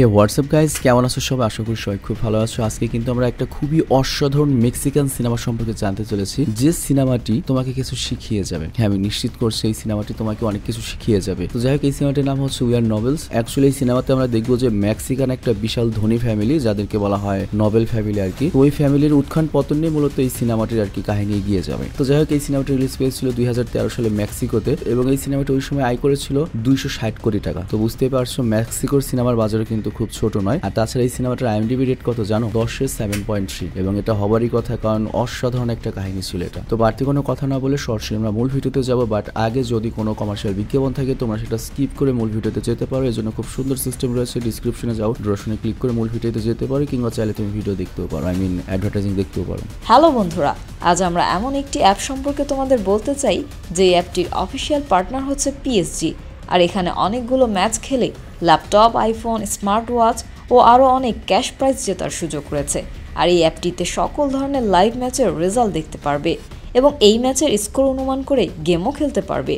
হে WhatsApp guys কেমন আছো সবাই আশা করি সবাই খুব ভালো আছো আজকে কিন্তু আমরা একটা খুবই অসাধারণ মেক্সিকান সিনেমা সম্পর্কে জানতে চলেছি যে সিনেমাটি তোমাকে কিছু শিখিয়ে যাবে হ্যাঁ আমি নিশ্চিত করছি এই সিনেমাটি তোমাকে অনেক কিছু শিখিয়ে যাবে তো যাই হোক এই সিনেমাটির নাম হচ্ছে আর নভেলস অ্যাকচুয়ালি এই সিনেমাতে আমরা দেখবো যে মেক্সিকান একটা বিশাল ধনী ফ্যামিলি যাদেরকে বলা হয় নভেল ফ্যামিলি আর কি ওই ফ্যামিলির উৎখান পতন নিয়ে মূলত এই সিনেমাটির আর কি কাহিনী গিয়ে যাবে তো যাই হোক এই সিনেমাটি রিলিজ পেয়েছিল দুই হাজার তেরো সালে মেক্সিকোতে এবং এই সিনেমাটি ওই সময় আয় করেছিল দুইশো ষাট কোটি টাকা তো বুঝতেই পারছো মেক্সিকোর সিনেমার বাজারে কিন্তু কিন্তু খুব ছোট নয় আর তাছাড়া এই সিনেমাটার আইএমডিবি রেট কত জানো দশে সেভেন পয়েন্ট থ্রি এবং এটা হবারই কথা কারণ অসাধারণ একটা কাহিনী ছিল এটা তো বাড়তি কোনো কথা না বলে শর্ট সিনেমা মূল ভিডিওতে যাবো বাট আগে যদি কোনো কমার্শিয়াল বিজ্ঞাপন থাকে তোমরা সেটা স্কিপ করে মূল ভিডিওতে যেতে পারো এই জন্য খুব সুন্দর সিস্টেম রয়েছে ডিসক্রিপশনে যাও ড্রসনে ক্লিক করে মূল ভিডিওতে যেতে পারো কিংবা চাইলে তুমি ভিডিও দেখতেও পারো আই মিন অ্যাডভার্টাইজিং দেখতেও পারো হ্যালো বন্ধুরা আজ আমরা এমন একটি অ্যাপ সম্পর্কে তোমাদের বলতে চাই যে অ্যাপটির অফিসিয়াল পার্টনার হচ্ছে পিএসজি আর এখানে অনেকগুলো ম্যাচ খেলে ল্যাপটপ আইফোন স্মার্ট ওয়াচ ও আরও অনেক ক্যাশ প্রাইজ জেতার সুযোগ রয়েছে আর এই অ্যাপটিতে সকল ধরনের লাইভ ম্যাচের রেজাল্ট দেখতে পারবে এবং এই ম্যাচের স্কোর অনুমান করে গেমও খেলতে পারবে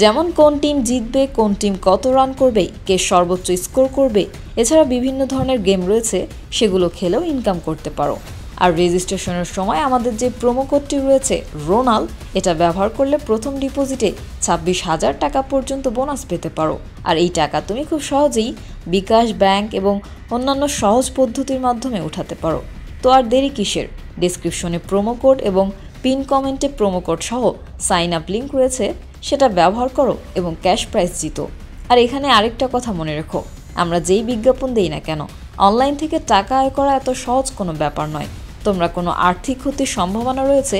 যেমন কোন টিম জিতবে কোন টিম কত রান করবে কে সর্বোচ্চ স্কোর করবে এছাড়া বিভিন্ন ধরনের গেম রয়েছে সেগুলো খেলেও ইনকাম করতে পারো আর রেজিস্ট্রেশনের সময় আমাদের যে প্রোমো কোডটি রয়েছে রোনাল এটা ব্যবহার করলে প্রথম ডিপোজিটে ছাব্বিশ হাজার টাকা পর্যন্ত বোনাস পেতে পারো আর এই টাকা তুমি খুব সহজেই বিকাশ ব্যাংক এবং অন্যান্য সহজ পদ্ধতির মাধ্যমে উঠাতে পারো তো আর দেরি কিসের ডিসক্রিপশনে প্রোমো কোড এবং পিন কমেন্টে প্রোমো কোড সহ সাইন আপ লিঙ্ক রয়েছে সেটা ব্যবহার করো এবং ক্যাশ প্রাইস জিতো আর এখানে আরেকটা কথা মনে রেখো আমরা যেই বিজ্ঞাপন দিই না কেন অনলাইন থেকে টাকা আয় করা এত সহজ কোনো ব্যাপার নয় তোমরা কোনো আর্থিক ক্ষতির সম্ভাবনা রয়েছে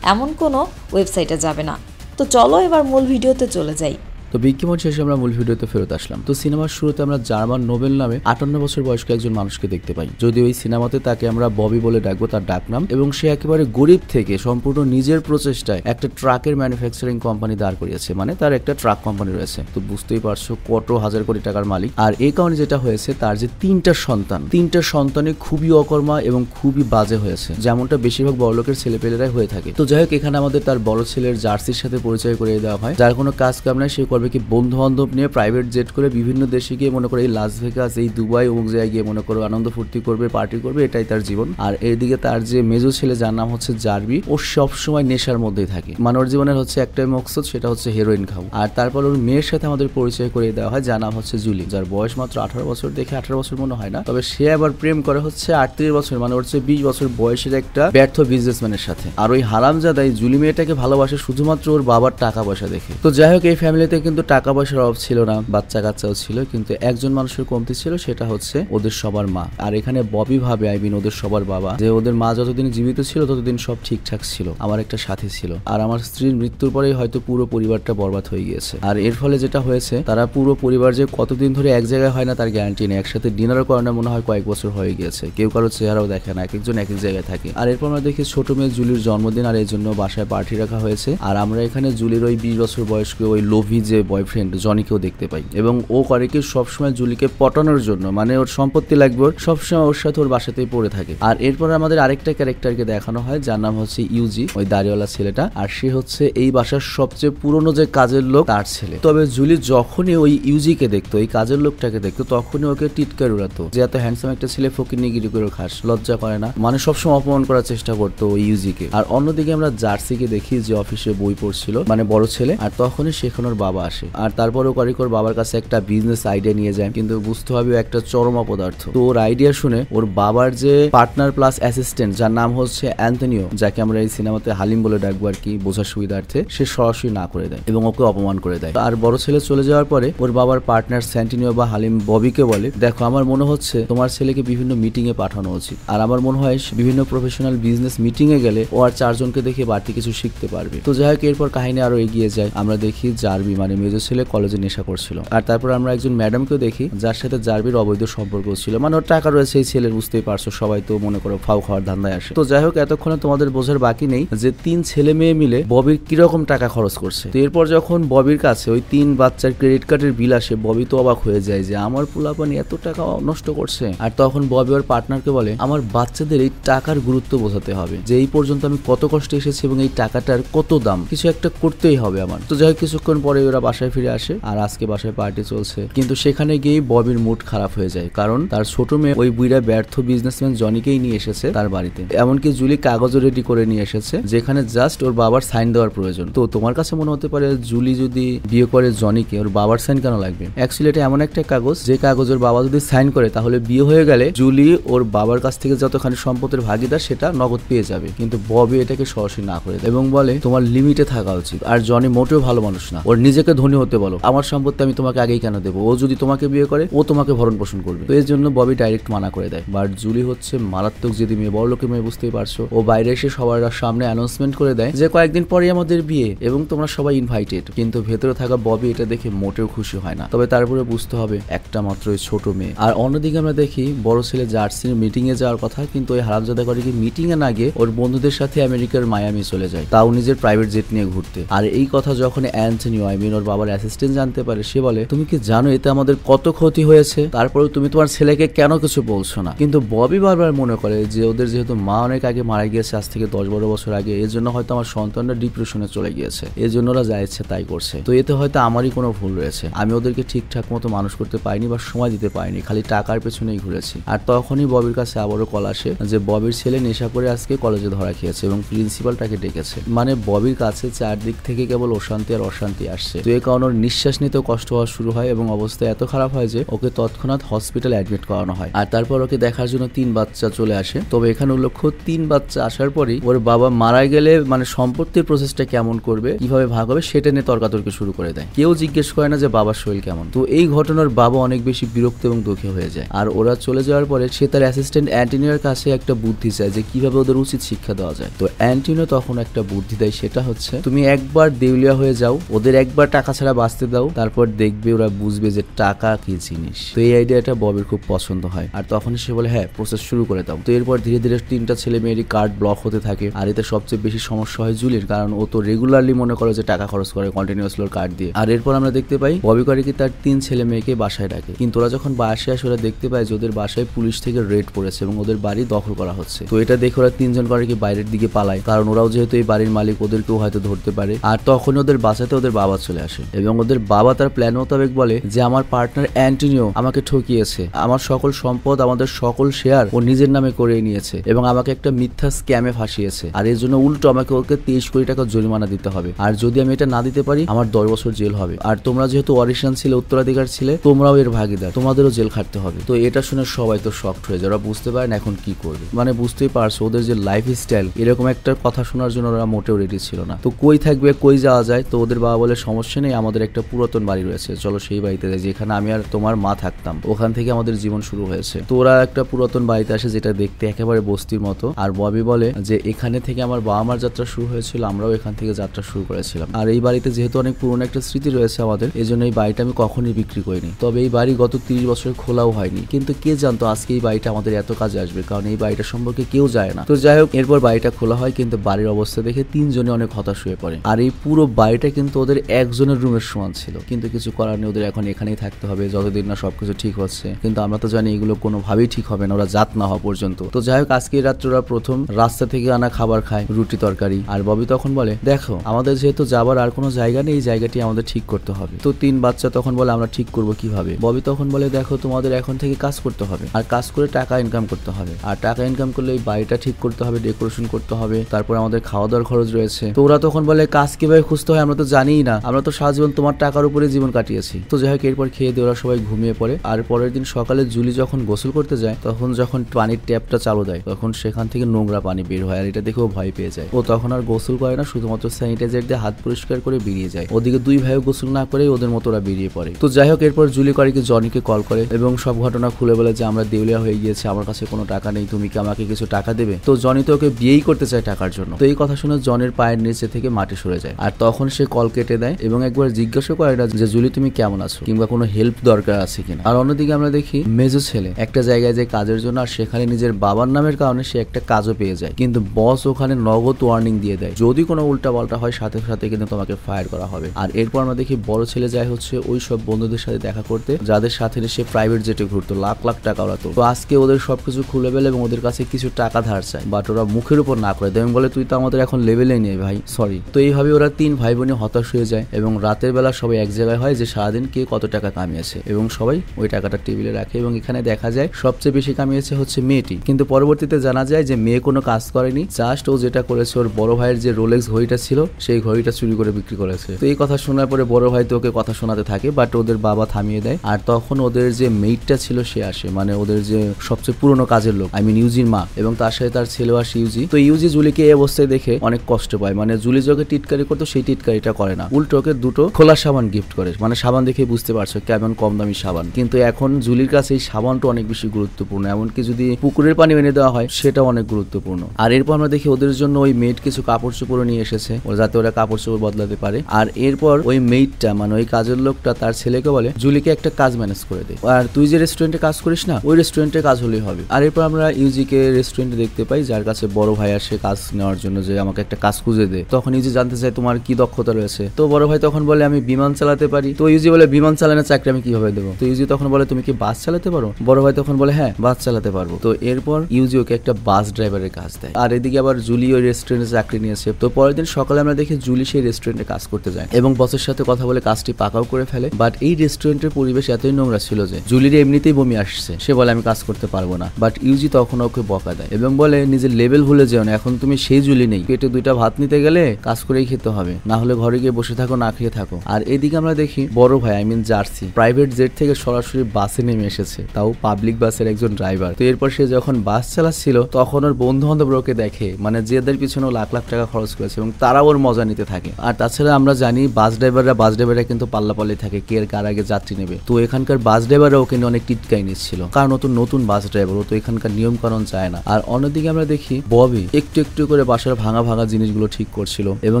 এমন কোনো ওয়েবসাইটে যাবে না তো চলো এবার মূল ভিডিওতে চলে যাই তো বিজ্ঞাপন শেষে আমরা মূল ভিডিওতে ফেরত আসলাম তো সিনেমার শুরুতে আমরা জার্মান নোবেল নামে আটান্ন বছর বয়স্ক একজন মানুষকে দেখতে পাই যদি ওই সিনেমাতে তাকে আমরা ববি বলে ডাকবো তার ডাক নাম এবং সে একেবারে গরিব থেকে সম্পূর্ণ নিজের প্রচেষ্টায় একটা ট্রাকের ম্যানুফ্যাকচারিং কোম্পানি দাঁড় করিয়েছে মানে তার একটা ট্রাক কোম্পানি রয়েছে তো বুঝতেই পারছো কত হাজার কোটি টাকার মালিক আর এই কারণে যেটা হয়েছে তার যে তিনটা সন্তান তিনটা সন্তানে খুবই অকর্মা এবং খুবই বাজে হয়েছে যেমনটা বেশিরভাগ বড়লোকের পেলেরাই হয়ে থাকে তো যাই হোক এখানে আমাদের তার বড় ছেলের জার্সির সাথে পরিচয় করিয়ে দেওয়া হয় যার কোনো কাজ কাম নাই সে করবে কি বন্ধু বান্ধব নিয়ে প্রাইভেট জেট করে বিভিন্ন দেশে গিয়ে মনে করো এই লাস ভেগাস এই দুবাই অমুক জায়গায় গিয়ে মনে করো আনন্দ ফুর্তি করবে পার্টি করবে এটাই তার জীবন আর এদিকে তার যে মেজো ছেলে যার নাম হচ্ছে জারবি ও সবসময় নেশার মধ্যেই থাকে মানব জীবনের হচ্ছে একটাই মকসদ সেটা হচ্ছে হেরোইন খাওয়া আর তারপর ওর মেয়ের সাথে আমাদের পরিচয় করিয়ে দেওয়া হয় যার নাম হচ্ছে জুলি যার বয়স মাত্র আঠারো বছর দেখে আঠারো বছর মনে হয় না তবে সে আবার প্রেম করে হচ্ছে আটত্রিশ বছর মানে হচ্ছে বিশ বছর বয়সের একটা ব্যর্থ বিজনেসম্যানের সাথে আর ওই হারামজাদাই জুলি মেয়েটাকে ভালোবাসে শুধুমাত্র ওর বাবার টাকা পয়সা দেখে তো যাই হোক এই ফ্যামিলিতে কিন্তু টাকা পয়সার অভাব ছিল না বাচ্চা কাচ্চাও ছিল কিন্তু একজন মানুষের কমতি ছিল সেটা হচ্ছে ওদের সবার মা আর এখানে ববি ভাবে আই মিন ওদের সবার বাবা যে ওদের মা যতদিন জীবিত ছিল ততদিন সব ঠিকঠাক ছিল আমার একটা সাথী ছিল আর আমার স্ত্রীর মৃত্যুর পরেই হয়তো পুরো পরিবারটা বরবাদ হয়ে গিয়েছে আর এর ফলে যেটা হয়েছে তারা পুরো পরিবার যে কতদিন ধরে এক জায়গায় হয় না তার গ্যারান্টি নেই একসাথে ডিনারও করে না মনে হয় কয়েক বছর হয়ে গিয়েছে কেউ কারো চেহারাও দেখে না এক একজন এক এক জায়গায় থাকে আর এরপর আমরা দেখি ছোট মেয়ে জুলির জন্মদিন আর এই জন্য বাসায় পার্টি রাখা হয়েছে আর আমরা এখানে জুলির ওই বিশ বছর বয়স্ক ওই লোভি যে যে বয়ফ্রেন্ড জনিকেও দেখতে পাই এবং ও করে কি সবসময় জুলিকে পটানোর জন্য মানে ওর সম্পত্তি লাগবে ওর সবসময় ওর সাথে ওর বাসাতেই পড়ে থাকে আর এরপর আমাদের আরেকটা ক্যারেক্টারকে দেখানো হয় যার নাম হচ্ছে ইউজি ওই দাড়িওয়ালা ছেলেটা আর সে হচ্ছে এই বাসার সবচেয়ে পুরনো যে কাজের লোক তার ছেলে তবে জুলি যখনই ওই ইউজিকে দেখতো এই কাজের লোকটাকে দেখতো তখনই ওকে টিটকার উড়াতো যে এত হ্যান্ডসাম একটা ছেলে ফকির গিরি করে খাস লজ্জা করে না মানে সবসময় অপমান করার চেষ্টা করতো ওই ইউজিকে আর অন্যদিকে আমরা জার্সিকে দেখি যে অফিসে বই পড়ছিল মানে বড় ছেলে আর তখনই শেখানোর বাবা আসে আর তারপরেও কারিকর বাবার কাছে একটা বিজনেস আইডিয়া নিয়ে যায় কিন্তু বুঝতে হবে একটা চরম অপদার্থ তো ওর আইডিয়া শুনে ওর বাবার যে পার্টনার প্লাস অ্যাসিস্ট্যান্ট যার নাম হচ্ছে অ্যান্থনিও যাকে আমরা এই সিনেমাতে হালিম বলে ডাকবো আর কি বোঝার সুবিধার্থে সে সরাসরি না করে দেয় এবং ওকে অপমান করে দেয় আর বড় ছেলে চলে যাওয়ার পরে ওর বাবার পার্টনার স্যান্টিনিও বা হালিম ববিকে বলে দেখো আমার মনে হচ্ছে তোমার ছেলেকে বিভিন্ন মিটিং এ পাঠানো উচিত আর আমার মনে হয় বিভিন্ন প্রফেশনাল বিজনেস মিটিং এ গেলে ও আর চারজনকে দেখে বাড়তি কিছু শিখতে পারবে তো যাই হোক এরপর কাহিনী আরো এগিয়ে যায় আমরা দেখি জার্মি মানে মিউজিক ছেলে কলেজে নেশা করছিল আর তারপর আমরা একজন ম্যাডামকেও দেখি যার সাথে জার্বির অবৈধ সম্পর্ক ছিল মানে ওর টাকা রয়েছে এই ছেলে বুঝতেই পারছো সবাই তো মনে করো ফাউ খাওয়ার ধান্দায় আসে তো যাই হোক এতক্ষণে তোমাদের বোঝার বাকি নেই যে তিন ছেলে মেয়ে মিলে ববির কিরকম টাকা খরচ করছে তো এরপর যখন ববির কাছে ওই তিন বাচ্চার ক্রেডিট কার্ডের বিল আসে ববি তো অবাক হয়ে যায় যে আমার পোলাপানি এত টাকা নষ্ট করছে আর তখন ববি ওর পার্টনারকে বলে আমার বাচ্চাদের এই টাকার গুরুত্ব বোঝাতে হবে যে এই পর্যন্ত আমি কত কষ্টে এসেছি এবং এই টাকাটার কত দাম কিছু একটা করতেই হবে আমার তো যাই হোক কিছুক্ষণ পরে ওরা বাসায় ফিরে আসে আর আজকে বাসায় পার্টি চলছে কিন্তু সেখানে গিয়ে ববির মুড খারাপ হয়ে যায় কারণ তার ছোট মেয়ে ওই বুড়া ব্যর্থ বিজনেসম্যান জনিকেই নিয়ে এসেছে তার বাড়িতে এমনকি জুলি কাগজও রেডি করে নিয়ে এসেছে যেখানে জাস্ট ওর বাবার সাইন দেওয়ার প্রয়োজন তো তোমার কাছে মনে হতে পারে জুলি যদি বিয়ে করে জনিকে ওর বাবার সাইন কেন লাগবে অ্যাকচুয়ালি এটা এমন একটা কাগজ যে কাগজ ওর বাবা যদি সাইন করে তাহলে বিয়ে হয়ে গেলে জুলি ওর বাবার কাছ থেকে যতখানি সম্পদের ভাগিদার সেটা নগদ পেয়ে যাবে কিন্তু ববি এটাকে সরাসরি না করে এবং বলে তোমার লিমিটে থাকা উচিত আর জনি মোটেও ভালো মানুষ না ওর নিজেকে ওকে ধনী হতে বলো আমার সম্পত্তি আমি তোমাকে আগেই কেন দেবো ও যদি তোমাকে বিয়ে করে ও তোমাকে ভরণ পোষণ করবে তো এর জন্য ববি ডাইরেক্ট মানা করে দেয় বাট জুলি হচ্ছে মারাত্মক যদি মেয়ে বড় লোকের মেয়ে বুঝতেই পারছো ও বাইরে এসে সবার সামনে অ্যানাউন্সমেন্ট করে দেয় যে কয়েকদিন পরে আমাদের বিয়ে এবং তোমরা সবাই ইনভাইটেড কিন্তু ভেতরে থাকা ববি এটা দেখে মোটেও খুশি হয় না তবে তারপরে বুঝতে হবে একটা মাত্র ছোট মেয়ে আর অন্যদিকে আমরা দেখি বড় ছেলে জার্সির মিটিং এ যাওয়ার কথা কিন্তু ওই হারামজাদা করে কি মিটিং এ না ওর বন্ধুদের সাথে আমেরিকার মায়ামি চলে যায় তাও নিজের প্রাইভেট জেট নিয়ে ঘুরতে আর এই কথা যখন অ্যান্থনি আই ওর বাবার অ্যাসিস্ট্যান্ট জানতে পারে সে বলে তুমি কি জানো এতে আমাদের কত ক্ষতি হয়েছে তারপরে তুমি তোমার ছেলেকে কেন কিছু বলছো না কিন্তু ববি বারবার মনে করে যে ওদের যেহেতু মা অনেক আগে মারা গিয়েছে আজ থেকে দশ বারো বছর আগে এর জন্য হয়তো আমার সন্তানরা ডিপ্রেশনে চলে গিয়েছে এর জন্য ওরা যা ইচ্ছে তাই করছে তো এতে হয়তো আমারই কোনো ভুল রয়েছে আমি ওদেরকে ঠিকঠাক মতো মানুষ করতে পারিনি বা সময় দিতে পারিনি খালি টাকার পেছনেই ঘুরেছি আর তখনই ববির কাছে আবারও কল আসে যে ববির ছেলে নেশা করে আজকে কলেজে ধরা খেয়েছে এবং প্রিন্সিপাল তাকে ডেকেছে মানে ববির কাছে চারদিক থেকে কেবল অশান্তি আর অশান্তি আসছে এ কারণে নিঃশ্বাস নিতেও কষ্ট হওয়া শুরু হয় এবং অবস্থা এত খারাপ হয় যে ওকে তৎক্ষণাৎ হসপিটাল অ্যাডমিট করানো হয় আর তারপর ওকে দেখার জন্য তিন বাচ্চা চলে আসে তবে এখানে উল্লেখ্য তিন বাচ্চা আসার পরেই ওর বাবা মারা গেলে মানে সম্পত্তির প্রসেসটা কেমন করবে কিভাবে ভাগ হবে সেটা নিয়ে তর্কাতর্কি শুরু করে দেয় কেউ জিজ্ঞেস করে না যে বাবার শরীর কেমন তো এই ঘটনার বাবা অনেক বেশি বিরক্ত এবং দুঃখী হয়ে যায় আর ওরা চলে যাওয়ার পরে সে তার অ্যাসিস্ট্যান্ট অ্যান্টিনিয়ার কাছে একটা বুদ্ধি চায় যে কিভাবে ওদের উচিত শিক্ষা দেওয়া যায় তো অ্যান্টিনিও তখন একটা বুদ্ধি দেয় সেটা হচ্ছে তুমি একবার দেউলিয়া হয়ে যাও ওদের একবার টাকা ছাড়া বাঁচতে দাও তারপর দেখবে ওরা বুঝবে যে টাকা কি জিনিস তো এই আইডিয়াটা ববের খুব পছন্দ হয় আর তখন সে বলে হ্যাঁ প্রসেস শুরু করে দাও তো এরপর ধীরে ধীরে তিনটা ছেলে মেয়েরই কার্ড ব্লক হতে থাকে আর এতে সবচেয়ে বেশি সমস্যা হয় জুলির কারণ ও তো রেগুলারলি মনে করে যে টাকা খরচ করে কন্টিনিউস কার্ড দিয়ে আর এরপর আমরা দেখতে পাই ববি করে কি তার তিন ছেলে মেয়েকে বাসায় ডাকে কিন্তু ওরা যখন বাসায় আসে ওরা দেখতে পায় যে ওদের বাসায় পুলিশ থেকে রেড পড়েছে এবং ওদের বাড়ি দখল করা হচ্ছে তো এটা দেখে ওরা তিনজন করে কি বাইরের দিকে পালায় কারণ ওরাও যেহেতু এই বাড়ির মালিক ওদেরকেও হয়তো ধরতে পারে আর তখন ওদের বাসাতে ওদের বাবা চলে আসে আসে এবং ওদের বাবা তার প্ল্যান মোতাবেক বলে যে আমার পার্টনার অ্যান্টনিও আমাকে ঠকিয়েছে আমার সকল সম্পদ আমাদের সকল শেয়ার ও নিজের নামে করে নিয়েছে এবং আমাকে একটা মিথ্যা স্ক্যামে ফাঁসিয়েছে আর এর জন্য উল্টো আমাকে ওকে তেইশ কোটি টাকা জরিমানা দিতে হবে আর যদি আমি এটা না দিতে পারি আমার দশ বছর জেল হবে আর তোমরা যেহেতু অরিশান ছিলে উত্তরাধিকার ছিলে তোমরাও এর ভাগিদার তোমাদেরও জেল খাটতে হবে তো এটা শুনে সবাই তো শক্ট হয়ে যায় ওরা বুঝতে পারেন এখন কি করবে মানে বুঝতেই পারছো ওদের যে লাইফ স্টাইল এরকম একটা কথা শোনার জন্য ওরা মোটেও রেডি ছিল না তো কই থাকবে কই যাওয়া যায় তো ওদের বাবা বলে সমস্যা সেকশনেই আমাদের একটা পুরাতন বাড়ি রয়েছে চলো সেই বাড়িতে যাই যেখানে আমি আর তোমার মা থাকতাম ওখান থেকে আমাদের জীবন শুরু হয়েছে তো ওরা একটা পুরাতন বাড়িতে আসে যেটা দেখতে একেবারে বস্তির মতো আর ববি বলে যে এখানে থেকে আমার বাবা মার যাত্রা শুরু হয়েছিল আমরাও এখান থেকে যাত্রা শুরু করেছিলাম আর এই বাড়িতে যেহেতু অনেক পুরনো একটা স্মৃতি রয়েছে আমাদের জন্য এই বাড়িটা আমি কখনোই বিক্রি করিনি তবে এই বাড়ি গত তিরিশ বছর খোলাও হয়নি কিন্তু কে জানতো আজকে এই বাড়িটা আমাদের এত কাজে আসবে কারণ এই বাড়িটা সম্পর্কে কেউ যায় না তো যাই হোক এরপর বাড়িটা খোলা হয় কিন্তু বাড়ির অবস্থা দেখে তিনজনে অনেক হতাশ হয়ে পড়ে আর এই পুরো বাড়িটা কিন্তু ওদের একজন দুজনের রুমের সমান ছিল কিন্তু কিছু করার নেই ওদের এখন এখানেই থাকতে হবে যতদিন না সবকিছু ঠিক হচ্ছে কিন্তু আমরা তো জানি এগুলো কোনোভাবেই ঠিক হবে না ওরা জাত না হওয়া পর্যন্ত তো যাই হোক আজকে রাত্রে ওরা প্রথম রাস্তা থেকে আনা খাবার খায় রুটি তরকারি আর ববি তখন বলে দেখো আমাদের যেহেতু যাবার আর কোনো জায়গা নেই এই জায়গাটি আমাদের ঠিক করতে হবে তো তিন বাচ্চা তখন বলে আমরা ঠিক করবো কিভাবে ববি তখন বলে দেখো তোমাদের এখন থেকে কাজ করতে হবে আর কাজ করে টাকা ইনকাম করতে হবে আর টাকা ইনকাম করলে এই বাড়িটা ঠিক করতে হবে ডেকোরেশন করতে হবে তারপর আমাদের খাওয়া দাওয়ার খরচ রয়েছে তো ওরা তখন বলে কাজ কিভাবে খুঁজতে হয় আমরা তো জানিই না আমরা তো জীবন তোমার টাকার উপরে জীবন কাটিয়েছি তো যাই হোক এরপর খেয়ে দিয়ে ওরা সবাই ঘুমিয়ে পড়ে আর পরের দিন সকালে জুলি যখন গোসল করতে যায় তখন যখন পানির ট্যাপটা চালু দেয় তখন সেখান থেকে নোংরা পানি বের হয় আর এটা দেখে ও ভয় পেয়ে যায় ও তখন আর গোসল করে না শুধুমাত্র স্যানিটাইজার দিয়ে হাত পরিষ্কার করে বেরিয়ে যায় ওদিকে দুই ভাইও গোসল না করে ওদের মতো ওরা বেরিয়ে পড়ে তো যাই হোক এরপর জুলি কি জনিকে কল করে এবং সব ঘটনা খুলে বলে যে আমরা দেউলিয়া হয়ে গিয়েছে আমার কাছে কোনো টাকা নেই তুমি কি আমাকে কিছু টাকা দেবে তো জনি তো ওকে বিয়েই করতে চায় টাকার জন্য তো এই কথা শুনে জনের পায়ের নিচে থেকে মাটি সরে যায় আর তখন সে কল কেটে দেয় এবং একবার জিজ্ঞাসা করে যে জুলি তুমি কেমন আছো কিংবা কোনো হেল্প দরকার আছে কিনা আর অন্যদিকে আমরা দেখি মেজো ছেলে একটা জায়গায় যে কাজের জন্য আর সেখানে নিজের বাবার নামের কারণে সে একটা কাজও পেয়ে যায় কিন্তু বস ওখানে নগদ ওয়ার্নিং দিয়ে দেয় যদি কোনো উল্টা পাল্টা হয় সাথে সাথে কিন্তু তোমাকে ফায়ার করা হবে আর এরপর আমরা দেখি বড় ছেলে যায় হচ্ছে ওই সব বন্ধুদের সাথে দেখা করতে যাদের সাথে সে প্রাইভেট জেটে ঘুরতো লাখ লাখ টাকা ওরা তো আজকে ওদের সবকিছু খুলে ফেলে এবং ওদের কাছে কিছু টাকা ধার চায় বাট ওরা মুখের উপর না করে দেয় বলে তুই তো আমাদের এখন লেভেলে নেই ভাই সরি তো এইভাবে ওরা তিন ভাই বোনে হতাশ হয়ে যায় এবং এবং রাতের বেলা সবাই এক জায়গায় হয় যে সারাদিন কে কত টাকা কামিয়েছে এবং সবাই ওই টাকাটা টেবিলে রাখে এবং এখানে দেখা যায় সবচেয়ে বেশি কামিয়েছে হচ্ছে মেয়েটি কিন্তু পরবর্তীতে জানা যায় যে মেয়ে কোনো কাজ করেনি জাস্ট ও যেটা করেছে ওর বড় ভাইয়ের যে রোলেক্স ঘড়িটা ছিল সেই ঘড়িটা চুরি করে বিক্রি করেছে তো এই কথা শোনার পরে বড় ভাই তো ওকে কথা শোনাতে থাকে বাট ওদের বাবা থামিয়ে দেয় আর তখন ওদের যে মেইটটা ছিল সে আসে মানে ওদের যে সবচেয়ে পুরনো কাজের লোক আই মিন ইউজির মা এবং তার সাথে তার ছেলে আসে ইউজি তো ইউজি জুলিকে এই অবস্থায় দেখে অনেক কষ্ট পায় মানে জুলি ওকে টিটকারি করতো সেই টিটকারিটা করে না উল্টো ওকে দুটো খোলা সাবান গিফট করে মানে সাবান দেখে বুঝতে পারছো কেমন কম দামি সাবান কিন্তু এখন জুলির কাছে এই সাবানটা অনেক বেশি গুরুত্বপূর্ণ এমনকি যদি পুকুরের পানি এনে দেওয়া হয় সেটা অনেক গুরুত্বপূর্ণ আর এরপর আমরা দেখি ওদের জন্য ওই মেড কিছু কাপড় চোপড় নিয়ে এসেছে যাতে ওরা কাপড় চোপড় বদলাতে পারে আর এরপর ওই মেডটা মানে ওই কাজের লোকটা তার ছেলেকে বলে জুলিকে একটা কাজ ম্যানেজ করে দেয় আর তুই যে রেস্টুরেন্টে কাজ করিস না ওই রেস্টুরেন্টে কাজ হলেই হবে আর এরপর আমরা ইউজিকে রেস্টুরেন্ট দেখতে পাই যার কাছে বড় ভাই আসে কাজ নেওয়ার জন্য যে আমাকে একটা কাজ খুঁজে দেয় তখন ইউজি জানতে চায় তোমার কি দক্ষতা রয়েছে তো বড় ভাই তখন বলে আমি বিমান চালাতে পারি তো ইউজি বলে বিমান চালানোর চাকরি আমি কিভাবে দেবো তো ইউজি তখন বলে তুমি কি বাস চালাতে পারো বড় ভাই তখন বলে হ্যাঁ বাস চালাতে পারবো তো এরপর ইউজি ওকে একটা বাস ড্রাইভারের কাজ দেয় আর এদিকে আবার জুলি ওই রেস্টুরেন্টে চাকরি নিয়েছে তো পরের দিন সকালে আমরা দেখি জুলি সেই রেস্টুরেন্টে কাজ করতে যায় এবং বসের সাথে কথা বলে কাজটি পাকাও করে ফেলে বাট এই রেস্টুরেন্টের পরিবেশ এতই নোংরা ছিল যে জুলির এমনিতেই বমি আসছে সে বলে আমি কাজ করতে পারবো না বাট ইউজি তখন ওকে বকা দেয় এবং বলে নিজের লেভেল ভুলে যেও না এখন তুমি সেই জুলি নেই পেটে দুইটা ভাত নিতে গেলে কাজ করেই খেতে হবে না হলে ঘরে গিয়ে বসে থাকো না লাফিয়ে থাকো আর এদিকে আমরা দেখি বড় ভাই I mean jersey private jet থেকে সরাসরি বাসে নেমে এসেছে তাও পাবলিক বাসের একজন ড্রাইভার তো এরপর সে যখন বাস চালাচ্ছিল তখন ওর বন্ধু ওকে দেখে মানে যেদের পিছনে লাখ লাখ টাকা খরচ করেছে এবং তারা ওর মজা নিতে থাকে আর তাছাড়া আমরা জানি বাস ড্রাইভাররা বাস ড্রাইভাররা কিন্তু পাল্লাপাল্লি থাকে কে কার আগে যাত্রী নেবে তো এখানকার বাস ওকে কিন্তু অনেক টিটকাই নিচ্ছিল কারণ নতুন নতুন বাস ড্রাইভার ও তো এখানকার নিয়ম কানুন চায় না আর অন্যদিকে আমরা দেখি ববি একটু একটু করে বাসার ভাঙা ভাঙা জিনিসগুলো ঠিক করছিল এবং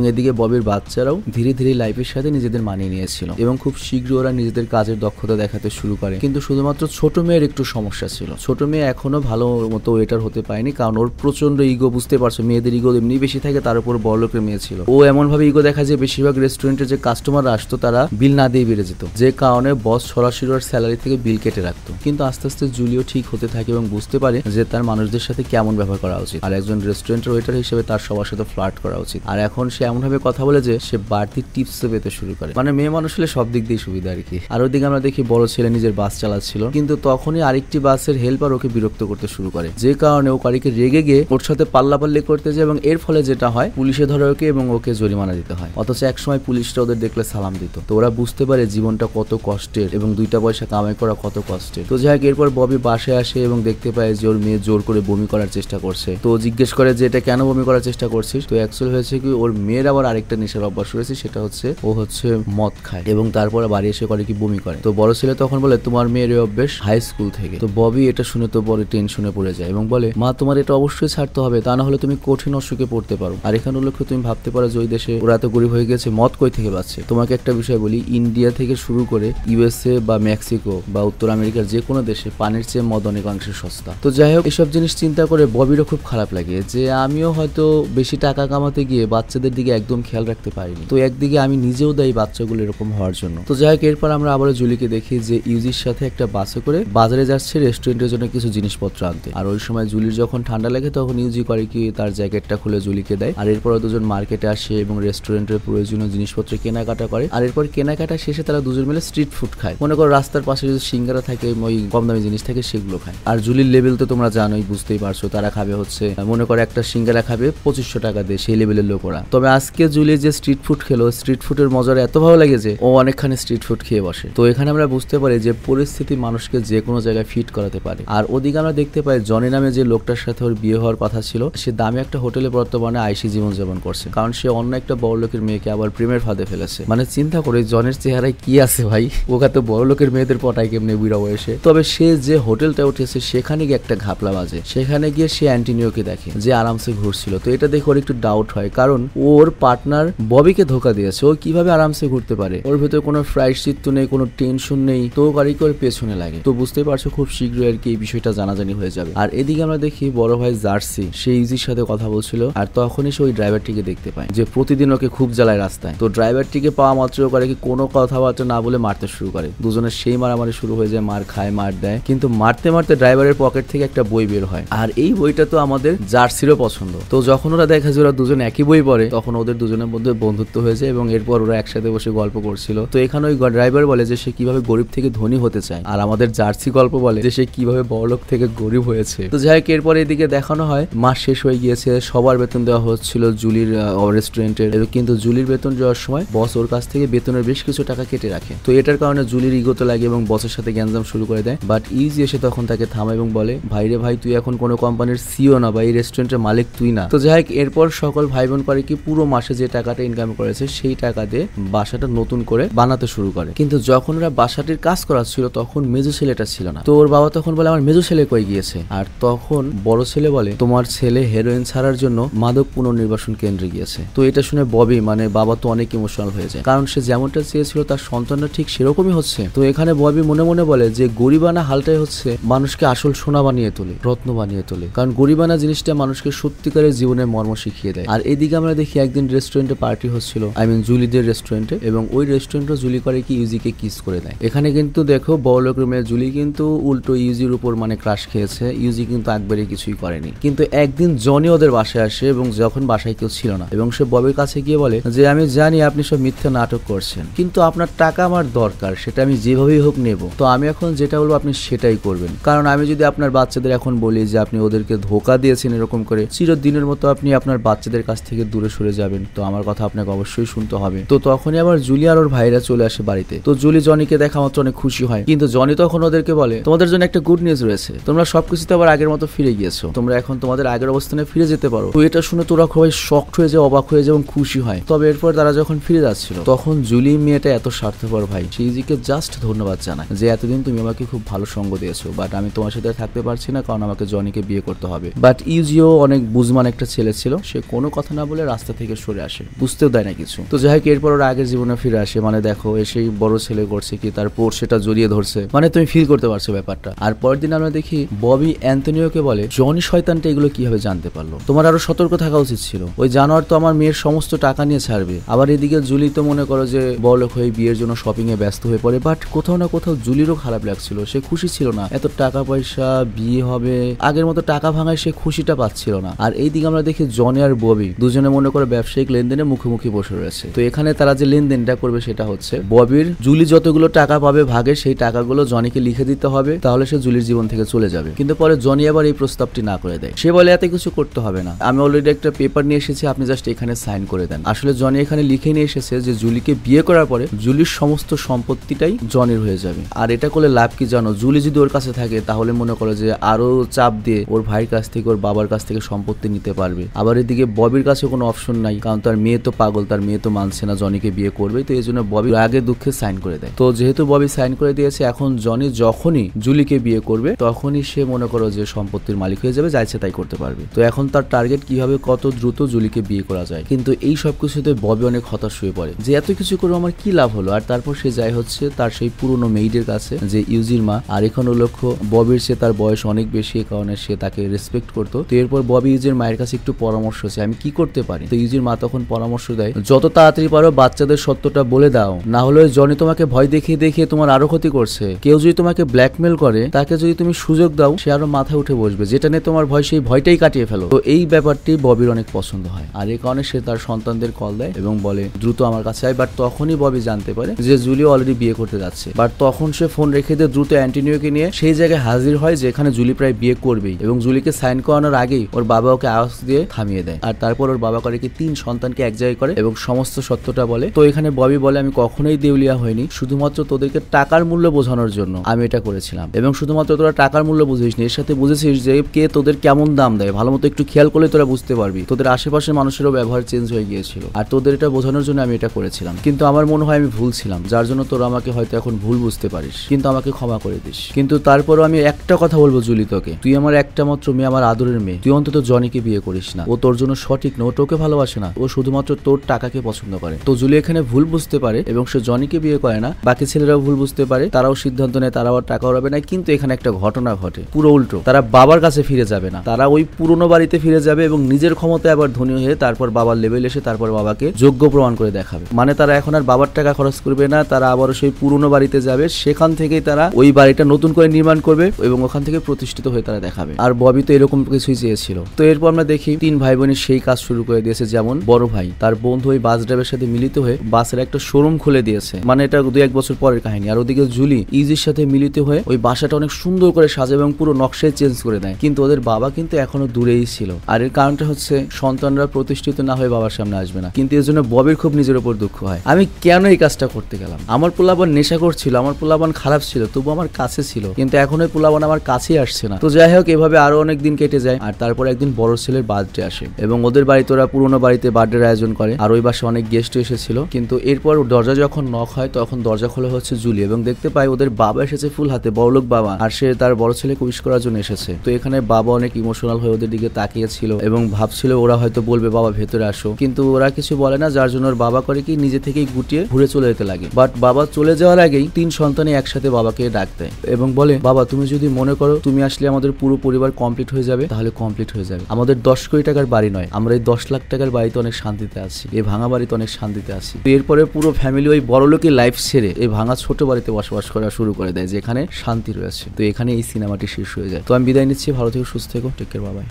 এদিকে ববির বাচ্চারাও ধীরে ধীরে লাইফে সাথে নিজেদের মানিয়ে নিয়েছিল এবং খুব শীঘ্র ওরা নিজেদের কাজের দক্ষতা দেখাতে শুরু করে কিন্তু শুধুমাত্র ছোট মেয়ের একটু সমস্যা ছিল ছোট মেয়ে এখনো ভালো মতো ওয়েটার হতে পারেনি কারণ ওর প্রচন্ড ইগো বুঝতে পারছো মেয়েদের ইগো এমনি বেশি থাকে তার উপর বড় লোকের মেয়ে ছিল ও এমন ভাবে ইগো দেখা যে বেশিরভাগ রেস্টুরেন্টে যে কাস্টমার আসতো তারা বিল না দিয়ে বেড়ে যেত যে কারণে বস সরাসরি ওর স্যালারি থেকে বিল কেটে রাখতো কিন্তু আস্তে আস্তে জুলিও ঠিক হতে থাকে এবং বুঝতে পারে যে তার মানুষদের সাথে কেমন ব্যবহার করা উচিত আর একজন রেস্টুরেন্টের ওয়েটার হিসেবে তার সবার সাথে ফ্লার্ট করা উচিত আর এখন সে এমনভাবে কথা বলে যে সে বাড়তি টিপস পেতে শুরু করে মানে মেয়ে মানুষ হলে সব দিক দিয়ে সুবিধা আর কি আর ওদিকে আমরা দেখি বড় ছেলে নিজের বাস চালাচ্ছিল কিন্তু তখনই আরেকটি বাসের হেল্পার ওকে বিরক্ত করতে শুরু করে যে কারণে ও কারিকে রেগে গিয়ে ওর সাথে পাল্লাপাল্লি করতে যায় এবং এর ফলে যেটা হয় পুলিশে ধরে ওকে এবং ওকে জরিমানা দিতে হয় অথচ একসময় পুলিশটা ওদের দেখলে সালাম দিত তো ওরা বুঝতে পারে জীবনটা কত কষ্টের এবং দুইটা পয়সা কামাই করা কত কষ্টের তো যাই হোক এরপর ববি বাসে আসে এবং দেখতে পায় যে ওর মেয়ে জোর করে বমি করার চেষ্টা করছে তো জিজ্ঞেস করে যে এটা কেন বমি করার চেষ্টা করছিস তো অ্যাকচুয়াল হয়েছে কি ওর মেয়ের আবার আরেকটা নেশার অভ্যাস রয়েছে সেটা হচ্ছে ও হচ্ছে মদ খায় এবং তারপরে বাড়ি এসে করে কি বমি করে তো বড় ছেলে তখন বলে তোমার মেয়ের অভ্যেস হাই স্কুল থেকে তো ববি এটা শুনে তো বড় টেনশনে পড়ে যায় এবং বলে মা তোমার এটা অবশ্যই ছাড়তে হবে তা না হলে তুমি কঠিন অসুখে পড়তে পারো আর এখানে লক্ষ্য তুমি ভাবতে পারো যে ওই দেশে ওরা তো গরিব হয়ে গেছে মদ কই থেকে পাচ্ছে তোমাকে একটা বিষয় বলি ইন্ডিয়া থেকে শুরু করে ইউএসএ বা মেক্সিকো বা উত্তর আমেরিকার যে কোনো দেশে পানির চেয়ে মদ অনেকাংশে সস্তা তো যাই হোক এসব জিনিস চিন্তা করে ববিরও খুব খারাপ লাগে যে আমিও হয়তো বেশি টাকা কামাতে গিয়ে বাচ্চাদের দিকে একদম খেয়াল রাখতে পারিনি তো একদিকে আমি নিজে নিজেও দায়ী বাচ্চাগুলো এরকম হওয়ার জন্য তো যাই হোক এরপর আমরা আবারও জুলিকে দেখি যে ইউজির সাথে একটা বাসে করে বাজারে যাচ্ছে রেস্টুরেন্টের জন্য কিছু জিনিসপত্র আনতে আর ওই সময় জুলির যখন ঠান্ডা লাগে তখন ইউজি করে কি তার জ্যাকেটটা খুলে জুলিকে দেয় আর এরপর দুজন মার্কেটে আসে এবং রেস্টুরেন্টের প্রয়োজনীয় জিনিসপত্র কেনাকাটা করে আর এরপর কেনাকাটা শেষে তারা দুজন মিলে স্ট্রিট ফুড খায় মনে করো রাস্তার পাশে যদি সিঙ্গারা থাকে ওই কম দামি জিনিস থাকে সেগুলো খায় আর জুলির লেভেল তো তোমরা জানোই বুঝতেই পারছো তারা খাবে হচ্ছে মনে করো একটা সিঙ্গারা খাবে পঁচিশশো টাকা দিয়ে সেই লেভেলের লোকরা তবে আজকে জুলি যে স্ট্রিট ফুড খেলো স্ট্রিট ফুড ফুডের মজার এত ভালো লাগে যে ও অনেকখানি স্ট্রিট ফুড খেয়ে বসে তো এখানে আমরা বুঝতে পারি যে পরিস্থিতি মানুষকে যে কোনো জায়গায় ফিট করাতে পারে আর ওদিকে আমরা দেখতে পাই জনি নামে যে লোকটার সাথে ওর বিয়ে হওয়ার কথা ছিল সে দামি একটা হোটেলে বর্তমানে আইসি জীবন যাপন করছে কারণ সে অন্য একটা বড় লোকের মেয়েকে আবার প্রেমের ফাঁদে ফেলেছে মানে চিন্তা করে জনের চেহারায় কি আছে ভাই ওকে তো বড় লোকের মেয়েদের পটায় কেমনি বুড়া বয়সে তবে সে যে হোটেলটা উঠেছে সেখানে গিয়ে একটা ঘাপলা বাজে সেখানে গিয়ে সে অ্যান্টিনিওকে দেখে যে আরামসে ঘুরছিল তো এটা দেখে ওর একটু ডাউট হয় কারণ ওর পার্টনার ববিকে ধোকা দিয়েছে ও কি কিভাবে আরামসে ঘুরতে পারে ওর ভেতরে কোনো তো নেই কোনো টেনশন নেই তো গাড়িকে ওর পেছনে লাগে তো বুঝতে পারছো খুব শীঘ্রই আর কি এই বিষয়টা জানাজানি হয়ে যাবে আর এদিকে আমরা দেখি বড় ভাই জার্সি সে ইজির সাথে কথা বলছিল আর তখনই সে ওই ড্রাইভারটিকে দেখতে পায় যে প্রতিদিন ওকে খুব জ্বালায় রাস্তায় তো ড্রাইভারটিকে পাওয়া মাত্র করে কি কোনো কথাবার্তা না বলে মারতে শুরু করে দুজনের সেই মারামারি শুরু হয়ে যায় মার খায় মার দেয় কিন্তু মারতে মারতে ড্রাইভারের পকেট থেকে একটা বই বের হয় আর এই বইটা তো আমাদের জার্সিরও পছন্দ তো যখন ওরা দেখা যায় ওরা দুজন একই বই পড়ে তখন ওদের দুজনের মধ্যে বন্ধুত্ব হয়েছে এবং এরপর পর ওরা একসাথে বসে গল্প করছিল তো এখানে ওই ড্রাইভার বলে যে সে কিভাবে গরিব থেকে ধনী হতে চায় আর আমাদের জার্সি গল্প বলে যে সে কিভাবে বড়লোক থেকে গরিব হয়েছে তো যাই হোক এরপর এদিকে দেখানো হয় মাস শেষ হয়ে গিয়েছে সবার বেতন দেওয়া হচ্ছিল জুলির রেস্টুরেন্টের কিন্তু জুলির বেতন দেওয়ার সময় বস ওর কাছ থেকে বেতনের বেশ কিছু টাকা কেটে রাখে তো এটার কারণে জুলির ইগোতে লাগে এবং বসের সাথে গ্যাঞ্জাম শুরু করে দেয় বাট ইজি এসে তখন তাকে থামা এবং বলে ভাই রে ভাই তুই এখন কোনো কোম্পানির সিও না বা এই রেস্টুরেন্টের মালিক তুই না তো যাই হোক এরপর সকল ভাই বোন করে কি পুরো মাসে যে টাকাটা ইনকাম করেছে সেই টাকা আগে বাসাটা নতুন করে বানাতে শুরু করে কিন্তু যখন ওরা বাসাটির কাজ করা ছিল তখন মেজু ছেলেটা ছিল না তো ওর বাবা তখন বলে আমার মেজু ছেলে কয়ে গিয়েছে আর তখন বড় ছেলে বলে তোমার ছেলে হেরোইন ছাড়ার জন্য মাদক পুনর্নির্বাসন কেন্দ্রে গিয়েছে তো এটা শুনে ববি মানে বাবা তো অনেক ইমোশনাল হয়ে যায় কারণ সে যেমনটা চেয়েছিল তার সন্তানটা ঠিক সেরকমই হচ্ছে তো এখানে ববি মনে মনে বলে যে গরিবানা হালটাই হচ্ছে মানুষকে আসল সোনা বানিয়ে তোলে রত্ন বানিয়ে তোলে কারণ গরিবানা জিনিসটা মানুষকে সত্যিকারের জীবনের মর্ম শিখিয়ে দেয় আর এদিকে আমরা দেখি একদিন রেস্টুরেন্টে পার্টি হচ্ছিল আই মিন জুলি নিজের রেস্টুরেন্টে এবং ওই রেস্টুরেন্টও জুলি করে কি ইউজিকে কিস করে দেয় এখানে কিন্তু দেখো বড়লোক রুমের জুলি কিন্তু উল্টো ইউজির উপর মানে ক্রাশ খেয়েছে ইউজি কিন্তু একবারে কিছুই করেনি কিন্তু একদিন জনি ওদের বাসায় আসে এবং যখন বাসায় কেউ ছিল না এবং সে ববের কাছে গিয়ে বলে যে আমি জানি আপনি সব মিথ্যা নাটক করছেন কিন্তু আপনার টাকা আমার দরকার সেটা আমি যেভাবেই হোক নেব তো আমি এখন যেটা বলবো আপনি সেটাই করবেন কারণ আমি যদি আপনার বাচ্চাদের এখন বলি যে আপনি ওদেরকে ধোকা দিয়েছেন এরকম করে চিরদিনের মতো আপনি আপনার বাচ্চাদের কাছ থেকে দূরে সরে যাবেন তো আমার কথা আপনাকে অবশ্যই শুনতে হবে তো তখনই আবার জুলি আর ওর ভাইরা চলে আসে বাড়িতে তো জুলি জনিকে দেখা মাত্র অনেক খুশি হয় কিন্তু জনি তখন ওদেরকে বলে তোমাদের জন্য একটা গুড নিউজ রয়েছে তোমরা সবকিছুতে আবার আগের মতো ফিরে গিয়েছো তোমরা এখন তোমাদের আগের অবস্থানে ফিরে যেতে পারো তো এটা শুনে তোরা খুবই শক্ট হয়ে যায় অবাক হয়ে যায় এবং খুশি হয় তবে এরপর তারা যখন ফিরে যাচ্ছিল তখন জুলি মেয়েটা এত স্বার্থপর ভাই সেইজিকে জাস্ট ধন্যবাদ জানায় যে এতদিন তুমি আমাকে খুব ভালো সঙ্গ দিয়েছো বাট আমি তোমার সাথে থাকতে পারছি না কারণ আমাকে জনিকে বিয়ে করতে হবে বাট ইউজিও অনেক বুঝমান একটা ছেলে ছিল সে কোনো কথা না বলে রাস্তা থেকে সরে আসে বুঝতেও দেয় না কিছু তো যাই হোক এরপর ওরা আগের জীবনে ফিরে আসে মানে দেখো এসেই বড় ছেলে করছে কি তার পোর সেটা জড়িয়ে ধরছে মানে তুমি ফিল করতে পারছো ব্যাপারটা আর পরের দিন আমরা দেখি ববি অ্যান্টনিওকে বলে জনি শয়তানটা এগুলো কিভাবে জানতে পারলো তোমার আরো সতর্ক থাকা উচিত ছিল ওই জানোয়ার তো আমার মেয়ের সমস্ত টাকা নিয়ে ছাড়বে আবার এদিকে জুলি তো মনে করো যে বড়লোক হয়ে বিয়ের জন্য শপিং এ ব্যস্ত হয়ে পড়ে বাট কোথাও না কোথাও জুলিরও খারাপ লাগছিল সে খুশি ছিল না এত টাকা পয়সা বিয়ে হবে আগের মতো টাকা ভাঙায় সে খুশিটা পাচ্ছিল না আর এইদিকে আমরা দেখি জনি আর ববি দুজনে মনে করো ব্যবসায়িক লেনদেনে মুখোমুখি বসে রয়েছে তো এখানে এখানে তারা যে লেনদেনটা করবে সেটা হচ্ছে ববির জুলি যতগুলো টাকা পাবে ভাগে সেই টাকাগুলো জনিকে লিখে দিতে হবে তাহলে সে জুলির জীবন থেকে চলে যাবে কিন্তু পরে জনি আবার এই প্রস্তাবটি না করে দেয় সে বলে এত কিছু করতে হবে না আমি অলরেডি একটা পেপার নিয়ে এসেছি আপনি জাস্ট এখানে সাইন করে দেন আসলে জনি এখানে লিখে নিয়ে এসেছে যে জুলিকে বিয়ে করার পরে জুলির সমস্ত সম্পত্তিটাই জনির হয়ে যাবে আর এটা করলে লাভ কি জানো জুলি যদি ওর কাছে থাকে তাহলে মনে করো যে আরো চাপ দিয়ে ওর ভাইয়ের কাছ থেকে ওর বাবার কাছ থেকে সম্পত্তি নিতে পারবে আবার এদিকে ববির কাছে কোনো অপশন নাই কারণ তার মেয়ে তো পাগল তার মেয়ে তো মানছে না জনিকে বিয়ে করবে তো এই জন্য ববি রাগে দুঃখে সাইন করে দেয় তো যেহেতু ববি সাইন করে দিয়েছে এখন জনি যখনই জুলিকে বিয়ে করবে তখনই সে মনে করো যে সম্পত্তির মালিক হয়ে যাবে যাইছে তাই করতে পারবে তো এখন তার টার্গেট কি হবে কত দ্রুত জুলিকে বিয়ে করা যায় কিন্তু এই সব কিছুতে ববি অনেক হতাশ হয়ে পড়ে যে এত কিছু করে আমার কি লাভ হলো আর তারপর সে যাই হচ্ছে তার সেই পুরনো মেইডের কাছে যে ইউজির মা আর এখনো লক্ষ্য ববির সে তার বয়স অনেক বেশি এ কারণে সে তাকে রেসপেক্ট করতো তো এরপর ববি ইউজির মায়ের কাছে একটু পরামর্শ আছে আমি কি করতে পারি তো ইউজির মা তখন পরামর্শ দেয় যত তাড়াতাড়ি পারো বাচ্চাদের সত্যটা বলে দাও না হলে জনি তোমাকে ভয় দেখিয়ে দেখিয়ে তোমার আরো ক্ষতি করছে কেউ যদি তোমাকে ব্ল্যাকমেল করে তাকে যদি তুমি সুযোগ দাও সে আরো মাথায় উঠে বসবে যেটা নিয়ে তোমার ভয় সেই ভয়টাই কাটিয়ে ফেলো তো এই ব্যাপারটি ববির অনেক পছন্দ হয় আর এই কারণে সে তার সন্তানদের কল দেয় এবং বলে দ্রুত আমার কাছে আয় বাট তখনই ববি জানতে পারে যে জুলি অলরেডি বিয়ে করতে যাচ্ছে বাট তখন সে ফোন রেখে দিয়ে দ্রুত অ্যান্টিনিওকে নিয়ে সেই জায়গায় হাজির হয় যেখানে জুলি প্রায় বিয়ে করবেই এবং জুলিকে সাইন করানোর আগেই ওর বাবা ওকে আওয়াজ দিয়ে থামিয়ে দেয় আর তারপর ওর বাবা করে কি তিন সন্তানকে এক জায়গায় করে এবং সমস্ত সত্য সত্যটা বলে তো এখানে ববি বলে আমি কখনোই দেউলিয়া হয়নি শুধুমাত্র তোদেরকে টাকার মূল্য বোঝানোর জন্য আমি এটা করেছিলাম এবং শুধুমাত্র তোরা টাকার মূল্য বুঝিস এর সাথে বুঝেছিস যে কে তোদের কেমন দাম দেয় ভালো মতো একটু খেয়াল করলে তোরা বুঝতে পারবি তোদের আশেপাশের মানুষেরও ব্যবহার চেঞ্জ হয়ে গিয়েছিল আর তোদের এটা বোঝানোর জন্য আমি এটা করেছিলাম কিন্তু আমার মনে হয় আমি ভুল ছিলাম যার জন্য তোরা আমাকে হয়তো এখন ভুল বুঝতে পারিস কিন্তু আমাকে ক্ষমা করে দিস কিন্তু তারপরও আমি একটা কথা বলবো জুলি তোকে তুই আমার একটা মাত্র মেয়ে আমার আদরের মেয়ে তুই অন্তত জনিকে বিয়ে করিস না ও তোর জন্য সঠিক না ও তোকে ভালোবাসে না ও শুধুমাত্র তোর টাকাকে পছন্দ করে তো জুলি এখানে ভুল বুঝতে পারে এবং সে জনিকে বিয়ে করে না বাকি ছেলেরাও ভুল বুঝতে পারে তারাও সিদ্ধান্ত নেয় তারা আবার টাকা উড়াবে না কিন্তু এখানে একটা ঘটনা ঘটে পুরো উল্টো তারা বাবার কাছে ফিরে যাবে না তারা ওই পুরনো বাড়িতে ফিরে যাবে এবং নিজের ক্ষমতায় আবার ধনী হয়ে তারপর বাবার লেভেল এসে তারপর বাবাকে যোগ্য প্রমাণ করে দেখাবে মানে তারা এখন আর বাবার টাকা খরচ করবে না তারা আবারও সেই পুরনো বাড়িতে যাবে সেখান থেকেই তারা ওই বাড়িটা নতুন করে নির্মাণ করবে এবং ওখান থেকে প্রতিষ্ঠিত হয়ে তারা দেখাবে আর ববি তো এরকম কিছুই চেয়েছিল তো এরপর আমরা দেখি তিন ভাই বোনের সেই কাজ শুরু করে দিয়েছে যেমন বড় ভাই তার বন্ধু ওই বাস ড্রাইভের সাথে মিলিত হয়ে বাসের একটা শোরুম খুলে দিয়েছে মানে এটা দু এক বছর পরের কাহিনী আর ওদিকে জুলি ইজির সাথে মিলিত হয়ে ওই বাসাটা অনেক সুন্দর করে সাজে এবং পুরো নকশায় চেঞ্জ করে দেয় কিন্তু ওদের বাবা কিন্তু এখনো দূরেই ছিল আর এর কারণটা হচ্ছে সন্তানরা প্রতিষ্ঠিত না হয়ে বাবার সামনে আসবে না কিন্তু এর জন্য ববির খুব নিজের উপর দুঃখ হয় আমি কেন এই কাজটা করতে গেলাম আমার পোলাবন নেশা করছিল আমার পোলাবন খারাপ ছিল তবু আমার কাছে ছিল কিন্তু এখন ওই পোলাবন আমার কাছেই আসছে না তো যাই হোক এভাবে আরো অনেক দিন কেটে যায় আর তারপর একদিন বড় ছেলের বার্থডে আসে এবং ওদের বাড়িতে ওরা পুরোনো বাড়িতে বার্থডের আয়োজন করে আর ওই বাসে অনেক গেস্ট বাচ্চা এসেছিল কিন্তু এরপর দরজা যখন নক হয় তখন দরজা খোলা হচ্ছে জুলি এবং দেখতে পাই ওদের বাবা এসেছে ফুল হাতে বড়লোক বাবা আর সে তার বড় ছেলে উইশ করার জন্য এসেছে তো এখানে বাবা অনেক ইমোশনাল হয়ে ওদের দিকে তাকিয়েছিল এবং ভাবছিল ওরা হয়তো বলবে বাবা ভেতরে আসো কিন্তু ওরা কিছু বলে না যার জন্য বাবা করে কি নিজে থেকেই গুটিয়ে ঘুরে চলে যেতে লাগে বাট বাবা চলে যাওয়ার আগেই তিন সন্তানই একসাথে বাবাকে ডাক দেয় এবং বলে বাবা তুমি যদি মনে করো তুমি আসলে আমাদের পুরো পরিবার কমপ্লিট হয়ে যাবে তাহলে কমপ্লিট হয়ে যাবে আমাদের দশ কোটি টাকার বাড়ি নয় আমরা এই দশ লাখ টাকার বাড়িতে অনেক শান্তিতে আছি এই ভাঙা বাড়িতে অনেক শান্তি শান্তিতে আসি এরপরে পুরো ফ্যামিলি ওই বড়লোকের লাইফ ছেড়ে এই ভাঙা ছোট বাড়িতে বসবাস করা শুরু করে দেয় যেখানে শান্তি রয়েছে তো এখানে এই সিনেমাটি শেষ হয়ে যায় তো আমি বিদায় নিচ্ছি ভালো থেকে সুস্থ থেকো টেক কেয়ার বাবাই